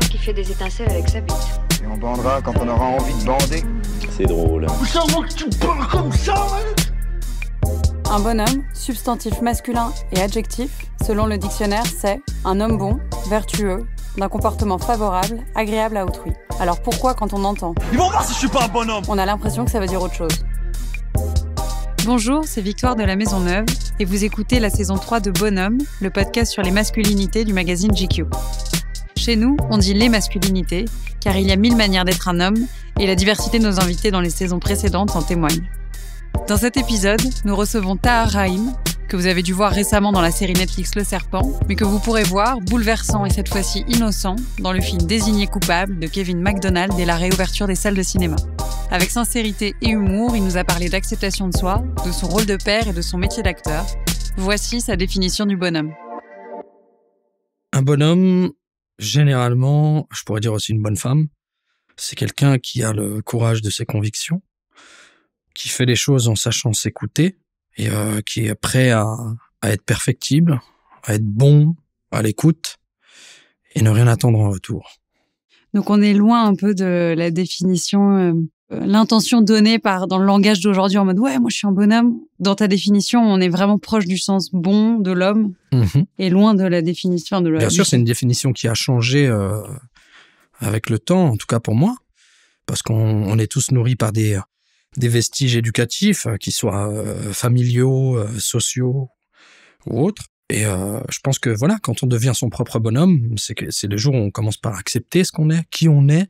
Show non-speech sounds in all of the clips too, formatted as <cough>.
Il faut qu'il fait des étincelles avec sa bite. Et on bandera quand on aura envie de bander. C'est drôle. tu parles comme ça, Un bonhomme, substantif masculin et adjectif, selon le dictionnaire, c'est un homme bon, vertueux, d'un comportement favorable, agréable à autrui. Alors pourquoi quand on entend Ils vont voir si je suis pas un bonhomme On a l'impression que ça veut dire autre chose. Bonjour, c'est Victoire de la Maison Neuve et vous écoutez la saison 3 de Bonhomme, le podcast sur les masculinités du magazine GQ. Chez nous, on dit les masculinités, car il y a mille manières d'être un homme, et la diversité de nos invités dans les saisons précédentes en témoigne. Dans cet épisode, nous recevons Tahar Rahim, que vous avez dû voir récemment dans la série Netflix Le Serpent, mais que vous pourrez voir, bouleversant et cette fois-ci innocent, dans le film Désigné coupable de Kevin MacDonald et la réouverture des salles de cinéma. Avec sincérité et humour, il nous a parlé d'acceptation de soi, de son rôle de père et de son métier d'acteur. Voici sa définition du bonhomme. Un bonhomme, généralement, je pourrais dire aussi une bonne femme. C'est quelqu'un qui a le courage de ses convictions, qui fait les choses en sachant s'écouter et euh, qui est prêt à, être perfectible, à être bon, à l'écoute et ne rien attendre en retour. Donc on est loin un peu de la définition euh, euh, l'intention donnée par dans le langage d'aujourd'hui en mode ouais moi je suis un bonhomme dans ta définition on est vraiment proche du sens bon de l'homme mhm. et loin de la définition de l'homme bien sûr c'est une définition qui a changé euh, avec le temps en tout cas pour moi parce qu'on est tous nourris par des des vestiges éducatifs euh, qui soient familiaux sociaux ou autres et je pense que voilà quand on devient son propre bonhomme c'est c'est le jour où on commence par accepter ce qu'on est qui on est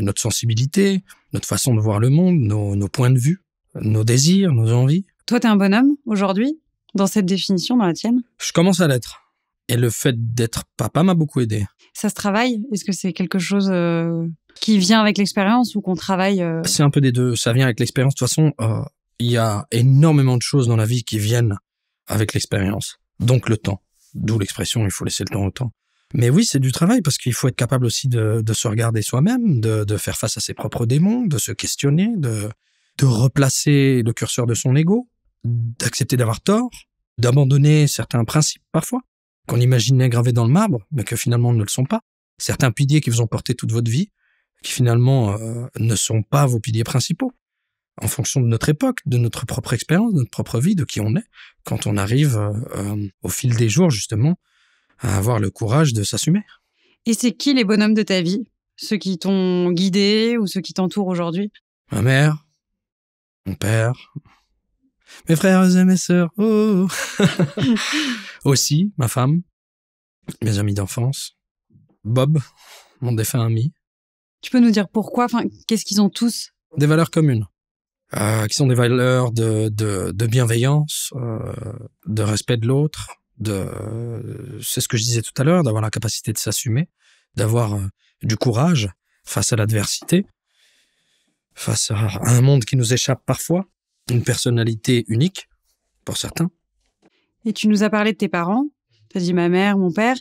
notre sensibilité notre façon de voir le monde, nos, points de vue, nos désirs, nos envies. Toi, t'es un bonhomme aujourd'hui, dans cette définition, dans la tienne Je commence à l'être. Et le fait d'être papa m'a beaucoup aidé. Ça se travaille Est-ce que c'est quelque chose euh, qui vient avec l'expérience ou qu'on travaille euh C'est un peu des deux. Ça vient avec l'expérience. De toute façon, euh, il y a énormément de choses dans la vie qui viennent avec l'expérience. Donc le temps. D'où l'expression il faut laisser le temps au temps. Mais oui, c'est du travail parce qu'il faut être capable aussi de, se regarder soi-même, de, faire face à ses propres démons, de se questionner, de, replacer le curseur de son ego, d'accepter d'avoir tort, d'abandonner certains principes parfois qu'on imaginait gravés dans le marbre, mais que finalement ne le sont pas. Certains piliers qui vous ont porté toute votre vie, qui finalement euh, ne sont pas vos piliers principaux. En fonction de notre époque, de notre propre expérience, de notre propre vie, de qui on est, quand on arrive euh, euh, au fil des jours justement à avoir le courage de s'assumer. Et c'est qui les bonhommes de ta vie Ceux qui t'ont guidé ou ceux qui t'entourent aujourd'hui Ma mère, mon père, mes frères et mes sœurs, oh, oh, oh. <laughs> aussi ma femme, mes amis d'enfance, Bob, mon défunt ami. Tu peux nous dire pourquoi enfin, Qu'est-ce qu'ils ont tous Des valeurs communes, euh, qui sont des valeurs de, bienveillance, euh, de respect de l'autre, de, c'est ce que je disais tout à l'heure, d'avoir la capacité de s'assumer, d'avoir euh, du courage face à l'adversité, face à un monde qui nous échappe parfois, une personnalité unique pour certains. Et tu nous as parlé de tes parents, tu as dit ma mère, mon père.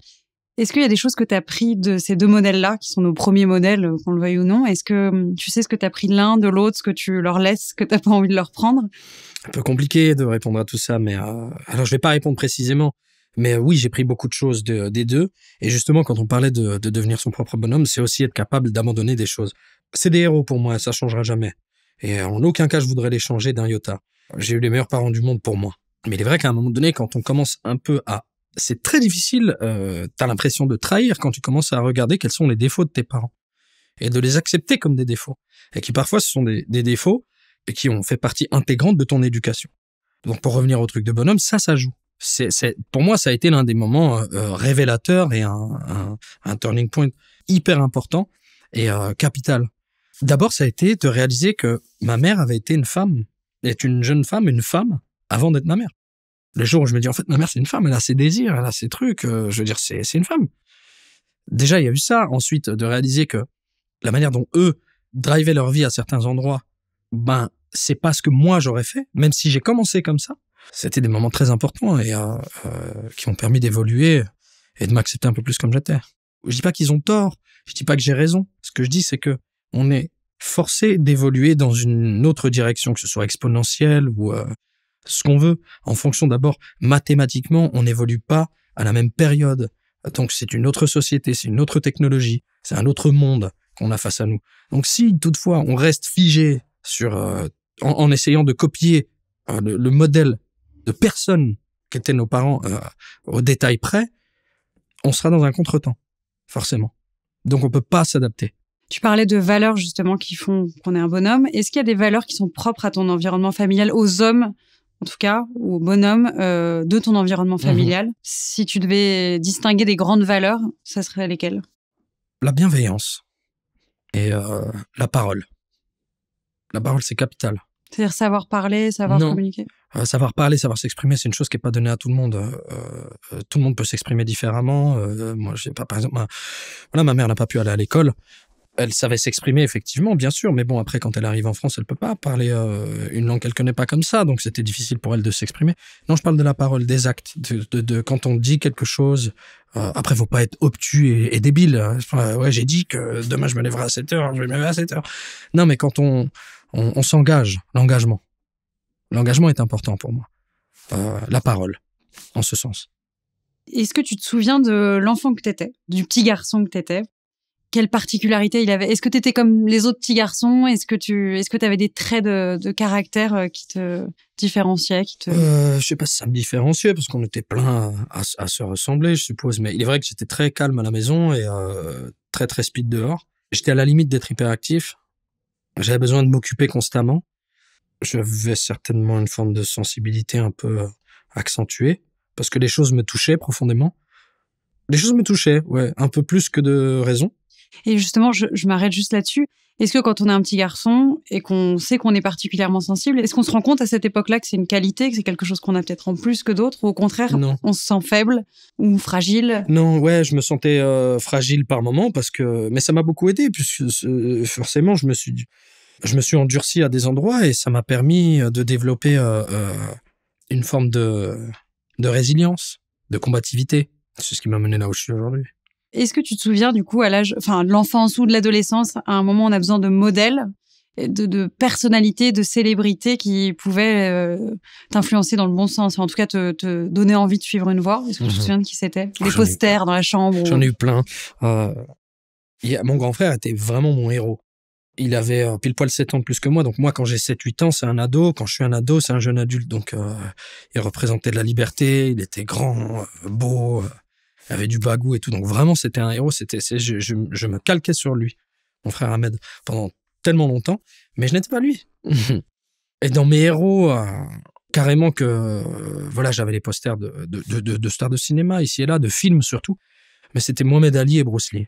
Est-ce qu'il y a des choses que tu as pris de ces deux modèles-là, qui sont nos premiers modèles, euh, qu'on le veuille ou non Est-ce que hum, tu sais ce que tu as pris de l'un, de l'autre, ce que tu leur laisses, ce que tu n'as pas envie de leur prendre Un peu compliqué de répondre à tout ça, mais euh, alors je vais pas répondre précisément. Mais euh, oui, j'ai pris beaucoup de choses de, des deux. Et justement, quand on parlait de, devenir son propre bonhomme, c'est aussi être capable d'abandonner des choses. C'est des héros pour moi, ça changera jamais. Et euh, en aucun cas, je voudrais les changer d'un iota. J'ai eu les meilleurs parents du monde pour moi. Mais il est vrai qu'à un moment donné, quand on commence un peu à... C'est très difficile, tu euh, t'as l'impression de trahir quand tu commences à regarder quels sont les défauts de tes parents. Et de les accepter comme des défauts. Et qui parfois, ce sont des, des défauts et qui ont fait partie intégrante de ton éducation. Donc pour revenir au truc de bonhomme, ça, ça joue c'est, pour moi, ça a été l'un des moments euh, euh, révélateurs et un, turning point hyper important et euh, capital. D'abord, ça a été de réaliser que ma mère avait été une femme, est une jeune femme, une femme, avant d'être ma mère. Le jour où je me dis, en fait, ma mère, c'est une femme, elle a ses désirs, elle a ses trucs, je veux dire, c'est, c'est une femme. Déjà, il y a eu ça. Ensuite, de réaliser que la manière dont eux drivaient leur vie à certains endroits, ben, c'est pas ce que moi j'aurais fait, même si j'ai commencé comme ça. C'était des moments très importants et euh, euh qui ont permis d'évoluer et de m'accepter un peu plus comme j'étais. Je dis pas qu'ils ont tort, je dis pas que j'ai raison. Ce que je dis, c'est que on est forcé d'évoluer dans une autre direction, que ce soit exponentielle ou euh, ce qu'on veut, en fonction d'abord mathématiquement, on n'évolue pas à la même période. Donc c'est une autre société, c'est une autre technologie, c'est un autre monde qu'on a face à nous. Donc si toutefois on reste figé sur euh, en, essayant de copier le, modèle de personnes qu'étaient nos parents euh, au détail près, on sera dans un contretemps, forcément. Donc on peut pas s'adapter. Tu parlais de valeurs justement qui font qu'on est un bonhomme. Est-ce qu'il y a des valeurs qui sont propres à ton environnement familial, aux hommes en tout cas, ou aux bonhommes euh, de ton environnement mhm. familial Si tu devais distinguer des grandes valeurs, ça serait lesquelles La bienveillance et euh, la parole. La parole, c'est capital. C'est-à-dire savoir parler, savoir communiquer. Euh, savoir parler, savoir s'exprimer, c'est une chose qui n'est pas donnée à tout le monde. Euh, euh, tout le monde peut s'exprimer différemment. moi, je pas, par exemple, ma, voilà, ma mère n'a pas pu aller à l'école. Elle savait s'exprimer effectivement, bien sûr, mais bon, après, quand elle arrive en France, elle peut pas parler une langue qu'elle connaît pas comme ça, donc c'était difficile pour elle de s'exprimer. Non, je parle de la parole, des actes, de, quand on dit quelque chose, après, faut pas être obtus et, et débile. Hein. ouais, j'ai dit que demain je me lèverai à 7 heures, je vais me lever à 7 heures. Non, mais quand on, on s'engage, l'engagement. L'engagement est important pour moi. Euh, la parole, en ce sens. Est-ce que tu te souviens de l'enfant que tu étais, du petit garçon que tu étais Quelle particularité il avait Est-ce que tu étais comme les autres petits garçons Est-ce que tu est-ce que avais des traits de, caractère euh, qui te différenciaient qui te... Euh, je sais pas si ça me différenciait, parce qu'on était plein à, se ressembler, je suppose. Mais il est vrai que j'étais très calme à la maison et très, très speed dehors. J'étais à la limite d'être hyperactif. J'avais besoin de m'occuper constamment j'avais certainement une forme de sensibilité un peu euh, accentuée, parce que les choses me touchaient profondément. Les choses me touchaient, ouais, un peu plus que de raison. Et justement, je, m'arrête juste là-dessus. Est-ce que quand on est un petit garçon et qu'on sait qu'on est particulièrement sensible, est-ce qu'on se rend compte à cette époque-là que c'est une qualité, que c'est quelque chose qu'on a peut-être en plus que d'autres, ou au contraire, on se sent faible ou fragile Non, ouais, je me sentais euh, fragile par moment parce que, mais ça m'a beaucoup aidé puisque euh, forcément, je me suis, je me suis endurci à des endroits et ça m'a permis euh, de développer euh, euh, une forme de, de résilience, de combativité. C'est ce qui m'a mené là où je suis aujourd'hui. Est-ce que tu te souviens du coup à l'âge, enfin de l'enfance ou de l'adolescence, à un moment on a besoin de modèles, de, de personnalités, de célébrités qui pouvaient t'influencer dans le bon sens, en tout cas te, donner envie de suivre une voie. Est-ce que tu te mhm. souviens de qui c'était ah, Des posters dans la chambre. J'en ai eu plein. mon grand frère était vraiment mon héros. Il avait euh, pile poil 7 ans de plus que moi. Donc moi, quand j'ai 7-8 ans, c'est un ado. Quand je suis un ado, c'est un jeune adulte. Donc euh, il représentait de la liberté, il était grand, euh, beau, avait du bagou et tout. Donc vraiment, c'était un héros. C'était, je, me calquais sur lui, mon frère Ahmed, pendant tellement longtemps. Mais je n'étais pas lui. <laughs> et dans mes héros, carrément que... voilà, j'avais les posters de, stars de cinéma, ici et là, de films surtout. Mais c'était Mohamed Ali et Bruce Lee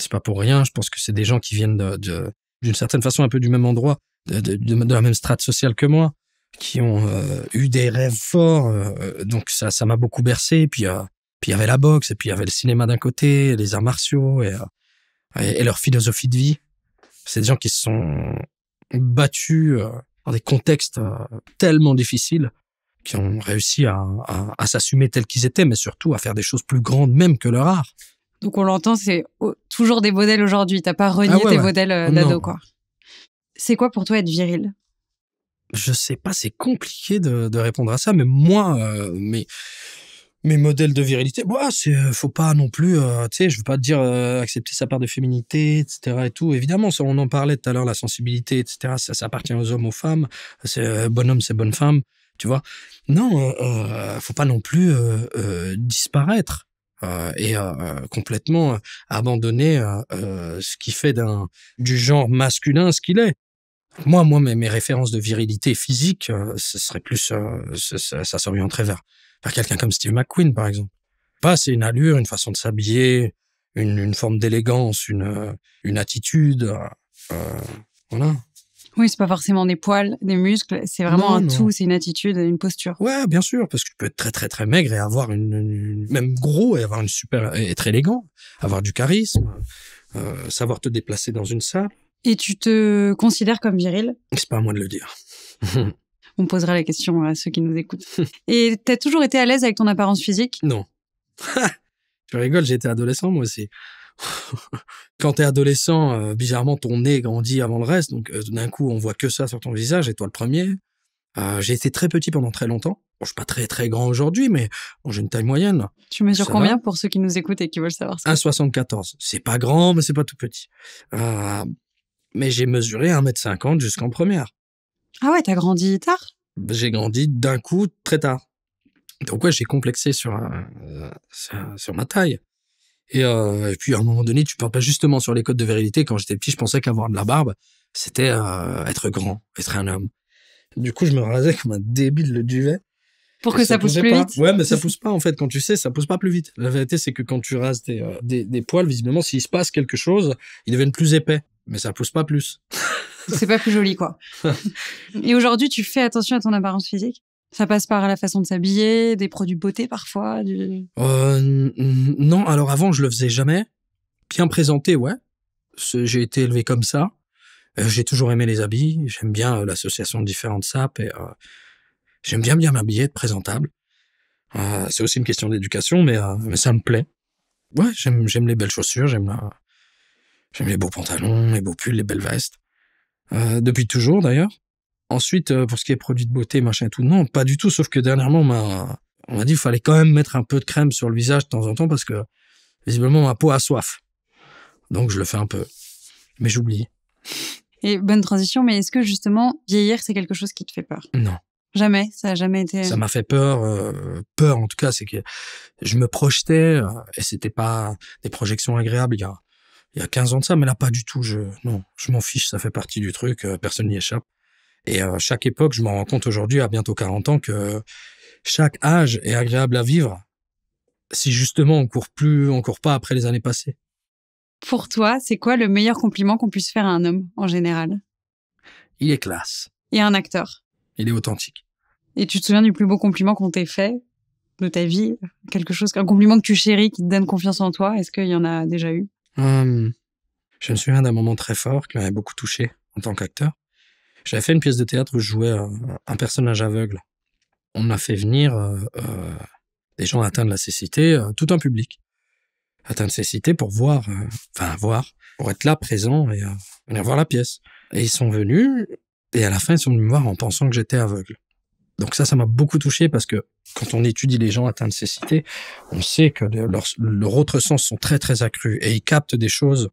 c'est pas pour rien. Je pense que c'est des gens qui viennent de, d'une certaine façon un peu du même endroit, de, de, la même strate sociale que moi, qui ont euh, eu des rêves forts. Euh, donc ça, m'a beaucoup bercé. Puis euh, puis il y avait la boxe, et puis il y avait le cinéma d'un côté, les arts martiaux et, et, leur philosophie de vie. C'est des gens qui se sont battus dans des contextes tellement difficiles, qui ont réussi à, à s'assumer tels qu'ils étaient, mais surtout à faire des choses plus grandes même que leur art. Donc on l'entend, c'est oh, toujours des modèles aujourd'hui. T'as pas renié ah tes modèles euh, oh, d'ado, quoi. C'est quoi pour toi être viril Je sais pas, c'est compliqué de, répondre à ça, mais moi, euh, mais mes modèles de virilité, bah, c'est euh, faut pas non plus, tu sais, je veux pas dire accepter sa part de féminité, etc. et tout. Évidemment, on en parlait tout à l'heure, la sensibilité, etc. Ça, ça, appartient aux hommes, aux femmes. C'est bonhomme, c'est bonne femme, tu vois. Non, faut pas non plus disparaître. Euh, et euh, complètement euh, abandonner ce qui fait du genre masculin ce qu'il est. Moi, moi, mes, références de virilité physique, ce serait plus, ça, ça s'orienterait vers, vers quelqu'un comme Steve McQueen, par exemple. Pas, c'est une allure, une façon de s'habiller, une, forme d'élégance, une, attitude. voilà. Oui, c'est pas forcément des poils, des muscles, c'est vraiment un tout, c'est une attitude, une posture. Ouais, bien sûr, parce que tu peux être très très très maigre et avoir une, même gros et avoir une super être élégant, avoir du charisme, euh, savoir te déplacer dans une salle. Et tu te considères comme viril C'est pas à moi de le dire. <laughs> On posera la question à ceux qui nous écoutent. <laughs> et t'as toujours été à l'aise avec ton apparence physique Non. <laughs> je rigole j'étais adolescent moi aussi quand t'es adolescent, euh, bizarrement, ton nez grandit avant le reste. Donc, euh, d'un coup, on voit que ça sur ton visage et toi le premier. Euh, j'ai été très petit pendant très longtemps. Je je suis pas très très grand aujourd'hui, mais bon, j'ai une taille moyenne. Tu mesures combien pour ceux qui nous écoutent et qui veulent savoir ça 1,74. C'est pas grand, mais c'est pas tout petit. mais j'ai mesuré 1,50 m jusqu'en première. Ah ouais, t'as grandi tard J'ai grandi d'un coup très tard. Donc ouais, j'ai complexé sur, sur ma taille. Euh, et, puis à un moment donné, tu parles pas justement sur les codes de vérité Quand j'étais petit, je pensais qu'avoir de la barbe, c'était euh, être grand, être un homme. Du coup, je me rasais comme un débile le duvet. Pour que ça, pousse plus vite. Ouais, mais ça pousse pas en fait. Quand tu sais, ça pousse pas plus vite. La vérité, c'est que quand tu rases euh, des, des poils, visiblement, s'il se passe quelque chose, ils deviennent plus épais, mais ça pousse pas plus. c'est pas plus joli, quoi. <laughs> et aujourd'hui, tu fais attention à ton apparence physique ça passe par la façon de s'habiller, des produits beauté parfois euh, Non, alors avant, je le faisais jamais. Bien présenté, ouais. J'ai été élevé comme ça. Euh, j'ai toujours aimé les habits. J'aime bien euh, l'association de différentes sapes. J'aime bien bien m'habiller, être présentable. c'est aussi une question d'éducation, mais, ça me plaît. Ouais, j'aime les belles chaussures, j'aime J'aime les beaux pantalons, les beaux pulls, les belles vestes. depuis toujours d'ailleurs. Ensuite, euh, pour ce qui est produits de beauté, machin et tout, non, pas du tout. Sauf que dernièrement, on m'a, on m'a dit qu'il fallait quand même mettre un peu de crème sur le visage de temps en temps parce que visiblement ma peau a soif. Donc je le fais un peu. Mais j'oublie. Et bonne transition, mais est-ce que justement vieillir, c'est quelque chose qui te fait peur Non. Jamais, ça a jamais été. Ça euh, m'a fait peur, euh, peur en tout cas, c'est que je me projetais et c'était pas des projections agréables il y a il y 15 ans de ça, mais là pas du tout. Je non, je m'en fiche, ça fait partie du truc, personne n'y échappe. Et euh, chaque époque, je m'en rends compte aujourd'hui, à bientôt 40 ans, que chaque âge est agréable à vivre si justement on court plus, on court pas après les années passées. Pour toi, c'est quoi le meilleur compliment qu'on puisse faire à un homme en général Il est classe. Et un acteur. Il est authentique. Et tu te souviens du plus beau compliment qu'on t'ait fait de ta vie Quelque chose, un compliment que tu chéris, qui te donne confiance en toi Est-ce qu'il y en a déjà eu hum, Je me souviens d'un moment très fort qui m'avait beaucoup touché en tant qu'acteur. J'avais fait une pièce de théâtre où je jouais euh, un, personnage aveugle. On a fait venir euh, euh, des gens atteints de la cécité, tout un public atteint de cécité pour voir, enfin voir, pour être là présent et venir voir la pièce. Et ils sont venus et à la fin ils sont venus me voir en pensant que j'étais aveugle. Donc ça, ça m'a beaucoup touché parce que quand on étudie les gens atteints de cécité, on sait que leurs leur autres sens sont très très accrus et ils captent des choses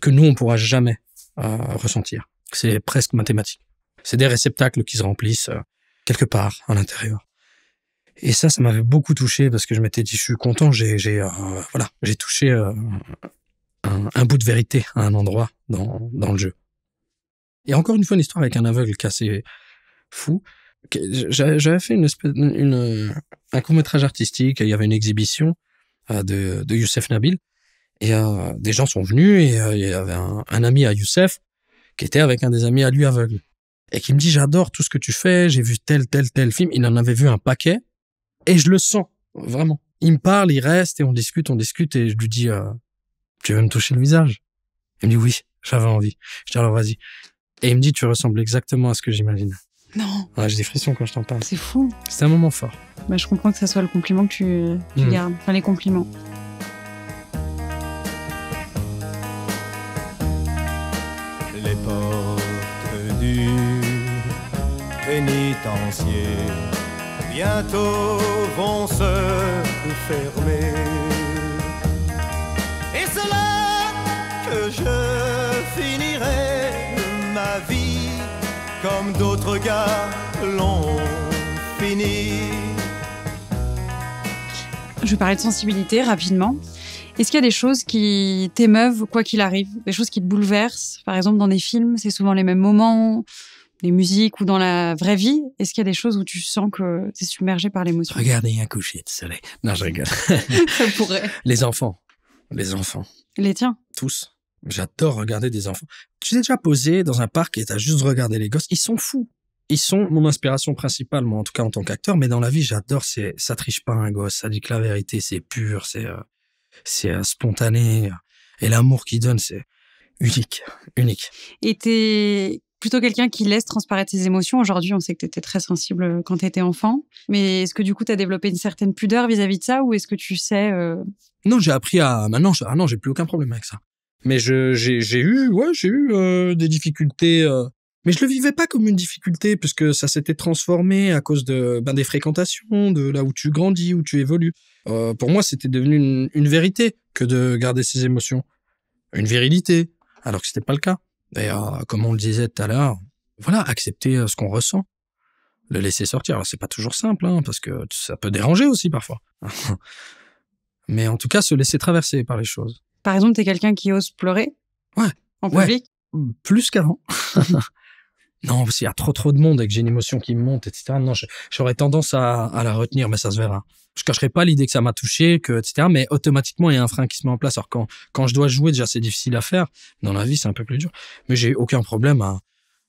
que nous on pourra jamais ressentir. C'est presque mathématique. C'est des réceptacles qui se remplissent euh, quelque part à l'intérieur. Et ça, ça m'avait beaucoup touché parce que je m'étais dit, je suis content, j'ai, euh, voilà, j'ai touché euh, un, bout de vérité à un endroit dans, le jeu. Et encore une fois, une histoire avec un aveugle qui est assez fou. J'avais fait une une, un court métrage artistique. Il y avait une exhibition de, Youssef Nabil. Et des gens sont venus et il y avait un ami à Youssef qui était avec un des amis à lui aveugle et qui me dit j'adore tout ce que tu fais, j'ai vu tel tel tel film, il en avait vu un paquet et je le sens vraiment. Il me parle, il reste et on discute, on discute et je lui dis euh, tu veux me toucher le visage Il me dit oui, j'avais envie. Je dis alors vas-y. Et il me dit tu ressembles exactement à ce que j'imagine. Non. j'ai des frissons quand je t'en parle. C'est fou. C'est un moment fort. Bah, je comprends que ça soit le compliment que tu, mm. gardes. Enfin, les compliments. bientôt vont se fermer. Et c'est là que je finirai ma vie comme d'autres gars l'ont fini. Je parler de sensibilité rapidement. Est-ce qu'il y a des choses qui t'émeuvent quoi qu'il arrive Des choses qui te bouleversent Par exemple, dans des films, c'est souvent les mêmes moments, les musiques ou dans la vraie vie Est-ce qu'il y a des choses où tu sens que tu es submergé par l'émotion Regardez un coucher de soleil. Non, je rigole. <laughs> Ça pourrait. Les enfants. Les enfants. Les tiens Tous. J'adore regarder des enfants. Tu t'es déjà posé dans un parc et t'as juste regardé les gosses. Ils sont fous. Ils sont mon inspiration principale, moi, en tout cas en tant qu'acteur. Mais dans la vie, j'adore. C'est ça triche pas un gosse. Ça dit que la vérité, c'est pur, c'est euh, euh, spontané. Et l'amour qu'ils donnent, c'est unique, unique. Et tes plutôt quelqu'un qui laisse transparaître ses émotions. Aujourd'hui, on sait que tu étais très sensible euh, quand tu étais enfant. Mais est-ce que du coup, tu as développé une certaine pudeur vis-à-vis de ça ou est-ce que tu sais. Euh, non, j'ai appris à. Maintenant, ah non, j'ai plus aucun problème avec ça. Mais j'ai eu, ouais, j'ai eu euh, des difficultés. Mais je le vivais pas comme une difficulté puisque ça s'était transformé à cause de ben, des fréquentations, de là où tu grandis, où tu évolues. pour moi, c'était devenu une, vérité que de garder ses émotions, une virilité, alors que c'était pas le cas. D'ailleurs, euh, comme on le disait tout à l'heure, voilà, accepter euh, ce qu'on ressent, le laisser sortir. Alors, c'est pas toujours simple, hein, parce que ça peut déranger aussi parfois. <laughs> Mais en tout cas, se laisser traverser par les choses. Par exemple, tu es quelqu'un qui ose pleurer Ouais. En public Plus qu'avant. <laughs> non, s'il y a trop trop de monde et que j'ai une émotion qui me monte, etc. Non, j'aurais tendance à, la retenir, mais ça se verra. Je cacherai pas l'idée que ça m'a touché, que etc. Mais automatiquement, il y a un frein qui se met en place. Alors quand quand je dois jouer, déjà c'est difficile à faire. Dans la vie, c'est un peu plus dur. Mais j'ai aucun problème à,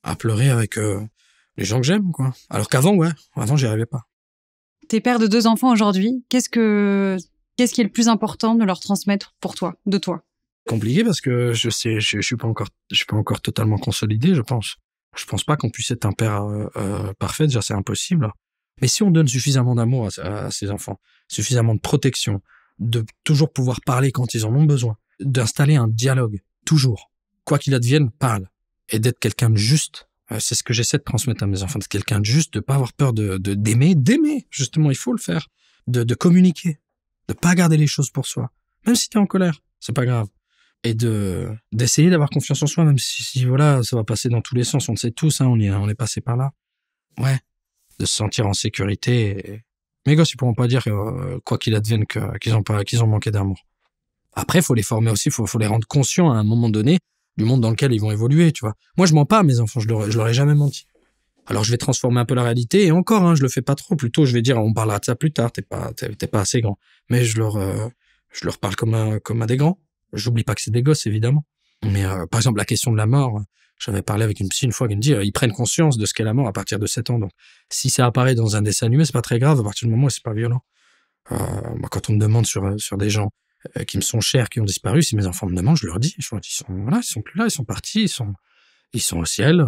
à pleurer avec euh, les gens que j'aime, quoi. Alors qu'avant, ouais, avant, j'y arrivais pas. T'es père de deux enfants aujourd'hui. Qu'est-ce que qu'est-ce qui est le plus important de leur transmettre pour toi, de toi Compliqué parce que je sais, je, je suis pas encore, je suis pas encore totalement consolidé, je pense. Je pense pas qu'on puisse être un père euh, euh, parfait, déjà c'est impossible. Mais si on donne suffisamment d'amour à, ses enfants, suffisamment de protection, de toujours pouvoir parler quand ils en ont besoin, d'installer un dialogue, toujours, quoi qu'il advienne, parle, et d'être quelqu'un de juste. Euh, c'est ce que j'essaie de transmettre à mes enfants, d'être quelqu'un de juste, de pas avoir peur de d'aimer, d'aimer, justement, il faut le faire, de, de communiquer, de pas garder les choses pour soi, même si tu es en colère, c'est pas grave et de d'essayer d'avoir confiance en soi, même si, si, voilà, ça va passer dans tous les sens. On le sait tous, hein, on, y, on est passé par là. Ouais, de se sentir en sécurité. Et... Mes gosses, ils pourront pas dire euh, quoi qu'il advienne qu'ils ont pas qu'ils ont manqué d'amour. Après, il faut les former aussi, faut faut les rendre conscients à un moment donné du monde dans lequel ils vont évoluer, tu vois. Moi, je mens pas à mes enfants, je leur, je leur ai jamais menti. Alors, je vais transformer un peu la réalité et encore, hein, je le fais pas trop. Plutôt, je vais dire, on parlera de ça plus tard. T'es pas t'es pas assez grand, mais je leur euh, je leur parle comme un, comme à des grands J'oublie pas que c'est des gosses, évidemment. Mais euh, par exemple, la question de la mort, j'avais parlé avec une psy une fois qui me dit, euh, ils prennent conscience de ce qu'est la mort à partir de 7 ans. Donc, si ça apparaît dans un dessin animé, c'est pas très grave à partir du moment où c'est pas violent. Euh, quand on me demande sur, euh, sur des gens qui me sont chers, qui ont disparu, si mes enfants me demandent, je leur dis, je leur dis, ils sont, voilà, ils sont plus là, ils sont partis, ils sont, ils sont au ciel.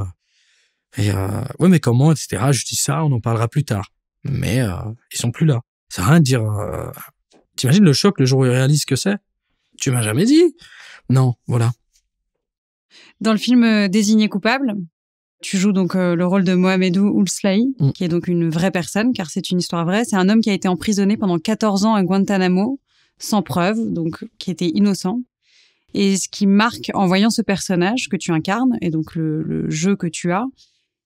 Et ouais, mais comment, etc. Je dis ça, on en parlera plus tard. Mais ils sont plus là. Ça rien de dire. T'imagines le choc le jour où ils réalisent ce que c'est tu m'as jamais dit Non, voilà. Dans le film euh, Désigné coupable, tu joues donc euh, le rôle de Mohamedou Oulslahi, mm. qui est donc une vraie personne, car c'est une histoire vraie. C'est un homme qui a été emprisonné pendant 14 ans à Guantanamo, sans preuve, donc qui était innocent. Et ce qui marque en voyant ce personnage que tu incarnes, et donc le, le jeu que tu as,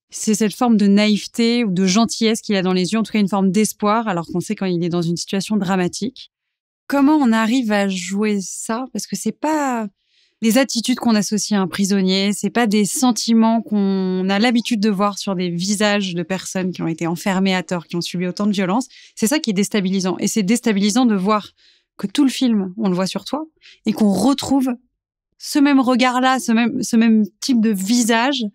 c'est cette forme de naïveté ou de gentillesse qu'il a dans les yeux, en tout cas une forme d'espoir, alors qu'on sait quand il est dans une situation dramatique comment on arrive à jouer ça Parce que c'est pas des attitudes qu'on associe à un prisonnier, c'est pas des sentiments qu'on a l'habitude de voir sur des visages de personnes qui ont été enfermées à tort, qui ont subi autant de violences. C'est ça qui est déstabilisant. Et c'est déstabilisant de voir que tout le film, on le voit sur toi, et qu'on retrouve ce même regard-là, ce même, type de visage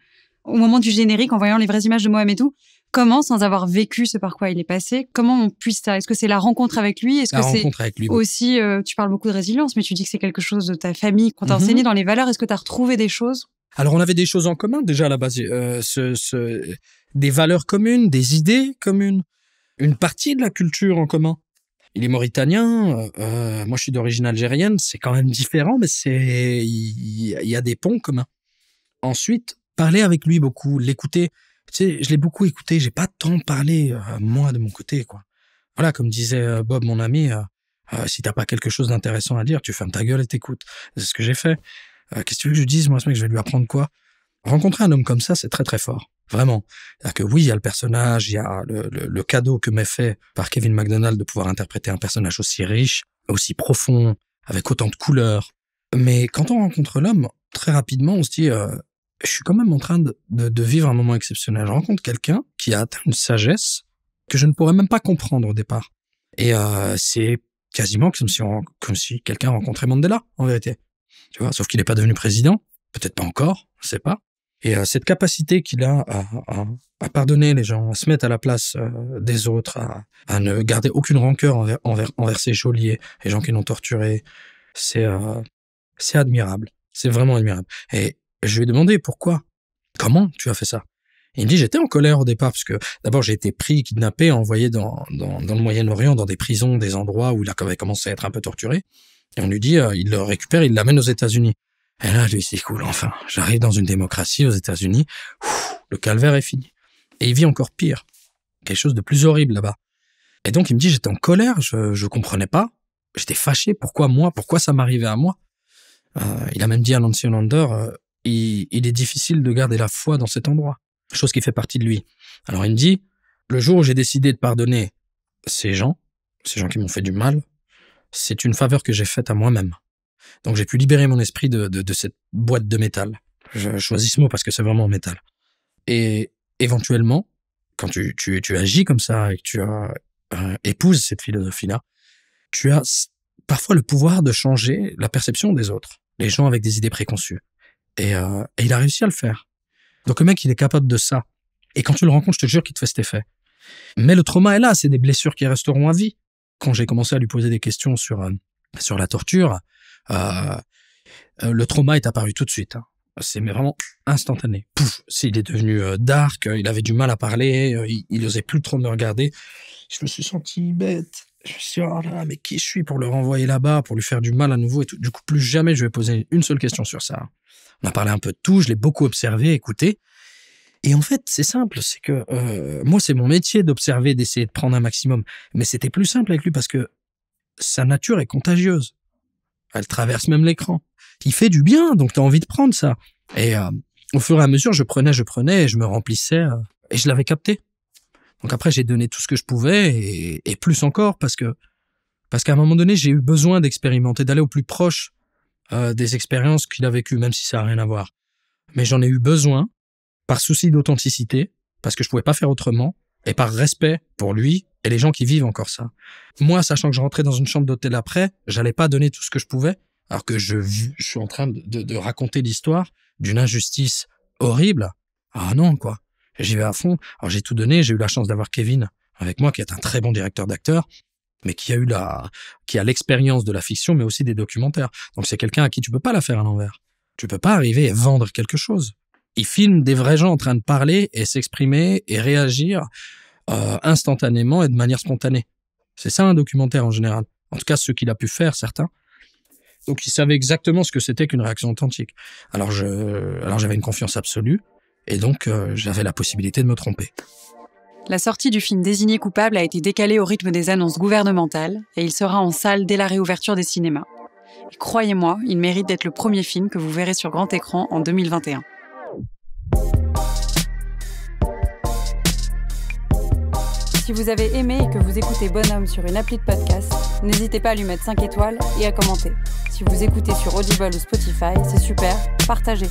au moment du générique en voyant les vraies images de Mohamed tout comment, sans avoir vécu ce par quoi il est passé, comment on puisse ça Est-ce que c'est la rencontre avec lui Est-ce que c'est aussi, euh, tu parles beaucoup de résilience, mais tu dis que c'est quelque chose de ta famille qu'on t'a mhm. enseigné dans les valeurs. Est-ce que tu as retrouvé des choses Alors, on avait des choses en commun déjà à la base, euh, des valeurs communes, des idées communes, une partie de la culture en commun. Il est mauritanien, euh, moi je suis d'origine algérienne, c'est quand même différent, mais c'est il y a des ponts communs. Ensuite, parler avec lui beaucoup, l'écouter je l'ai beaucoup écouté. J'ai pas tant parlé euh, moi de mon côté, quoi. Voilà, comme disait euh, Bob, mon ami, euh, si t'as pas quelque chose d'intéressant à dire, tu fermes ta gueule et t'écoutes. C'est ce que j'ai fait. Qu'est-ce que tu veux que je dise, moi, ce mec, je vais lui apprendre quoi Rencontrer un homme comme ça, c'est très très fort, vraiment. cest que oui, il y a le personnage, il y a le, cadeau que m'est fait par Kevin Mcdonald de pouvoir interpréter un personnage aussi riche, aussi profond, avec autant de couleurs. Mais quand on rencontre l'homme, très rapidement, on se dit, je suis quand même en train de, vivre un moment exceptionnel. Je rencontre quelqu'un qui a atteint une sagesse que je ne pourrais même pas comprendre au départ. Et euh, c'est quasiment comme si, si quelqu'un rencontrait Mandela, en vérité. Tu vois, sauf qu'il n'est pas devenu président, peut-être pas encore, je sais pas. Et euh, cette capacité qu'il a à, pardonner les gens, à se mettre à la place euh, des autres, à, ne garder aucune rancœur envers, envers, ses geôliers, les gens qui l'ont torturé, c'est c'est admirable. C'est vraiment admirable. Et je lui ai demandé pourquoi, comment tu as fait ça. il me dit j'étais en colère au départ parce que d'abord j'ai été pris, kidnappé, envoyé dans, le Moyen-Orient, dans des prisons, des endroits où il avait commencé à être un peu torturé. Et on lui dit euh, il le récupère, il l'amène aux États-Unis. Et là lui c'est cool enfin, j'arrive dans une démocratie aux États-Unis, le calvaire est fini. Et il vit encore pire, quelque chose de plus horrible là-bas. Et donc il me dit j'étais en colère, je je comprenais pas, j'étais fâché, pourquoi moi, pourquoi ça m'arrivait à moi. Euh, il a même dit à Nancy Hollander, euh, il, est difficile de garder la foi dans cet endroit, chose qui fait partie de lui. Alors il me dit, le jour où j'ai décidé de pardonner ces gens, ces gens qui m'ont fait du mal, c'est une faveur que j'ai faite à moi-même. Donc j'ai pu libérer mon esprit de, cette boîte de métal. Je choisis ce mot parce que c'est vraiment métal. Et éventuellement, quand tu, tu, tu agis comme ça et que tu euh, épouses cette philosophie-là, tu as parfois le pouvoir de changer la perception des autres, les gens avec des idées préconçues. Euh, et, il a réussi à le faire. Donc le mec, il est capable de ça. Et quand tu le rencontres, je te jure qu'il te fait cet effet. Mais le trauma est là, c'est des blessures qui resteront à vie. Quand j'ai commencé à lui poser des questions sur, euh, sur la torture, euh, euh, le trauma est apparu tout de suite. Hein. C'est vraiment instantané. Pouf, il est devenu dark, il avait du mal à parler, il, il osait plus trop me regarder. Je me suis senti bête je me suis dit, oh là, mais qui je suis pour le renvoyer là-bas, pour lui faire du mal à nouveau et tout. Du coup, plus jamais je vais poser une seule question sur ça. On a parlé un peu de tout, je l'ai beaucoup observé, écouté. Et en fait, c'est simple, c'est que euh, moi, c'est mon métier d'observer, d'essayer de prendre un maximum. Mais c'était plus simple avec lui parce que sa nature est contagieuse. Elle traverse même l'écran. Il fait du bien, donc tu as envie de prendre ça. Et euh, au fur et à mesure, je prenais, je prenais, je me remplissais, euh, et je l'avais capté. Donc après, j'ai donné tout ce que je pouvais et, plus encore parce que parce qu'à un moment donné, j'ai eu besoin d'expérimenter, d'aller au plus proche euh, des expériences qu'il a vécues, même si ça n'a rien à voir. Mais j'en ai eu besoin par souci d'authenticité, parce que je pouvais pas faire autrement, et par respect pour lui et les gens qui vivent encore ça. Moi, sachant que je rentrais dans une chambre d'hôtel après, j'allais pas donner tout ce que je pouvais, alors que je, je suis en train de raconter l'histoire d'une injustice horrible. Ah non, quoi. J'y vais à fond. Alors j'ai tout donné. J'ai eu la chance d'avoir Kevin avec moi, qui est un très bon directeur d'acteur, mais qui a eu la, qui a l'expérience de la fiction, mais aussi des documentaires. Donc c'est quelqu'un à qui tu peux pas la faire à l'envers. Tu peux pas arriver et vendre quelque chose. Il filme des vrais gens en train de parler et s'exprimer et réagir euh, instantanément et de manière spontanée. C'est ça un documentaire en général. En tout cas, ce qu'il a pu faire, certains. Donc, il savait exactement ce que c'était qu'une réaction authentique. Alors, je, alors j'avais une confiance absolue. Et donc, euh, j'avais la possibilité de me tromper. La sortie du film Désigné coupable a été décalée au rythme des annonces gouvernementales et il sera en salle dès la réouverture des cinémas. croyez-moi, il mérite d'être le premier film que vous verrez sur grand écran en 2021. Si vous avez aimé et que vous écoutez Bonhomme sur une appli de podcast, n'hésitez pas à lui mettre 5 étoiles et à commenter. Si vous écoutez sur Audible ou Spotify, c'est super, partagez.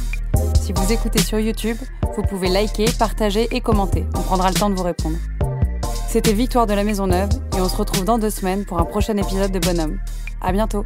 Si vous écoutez sur YouTube, vous pouvez liker, partager et commenter. On prendra le temps de vous répondre. C'était Victoire de la Maison Neuve et on se retrouve dans deux semaines pour un prochain épisode de Bonhomme. À bientôt!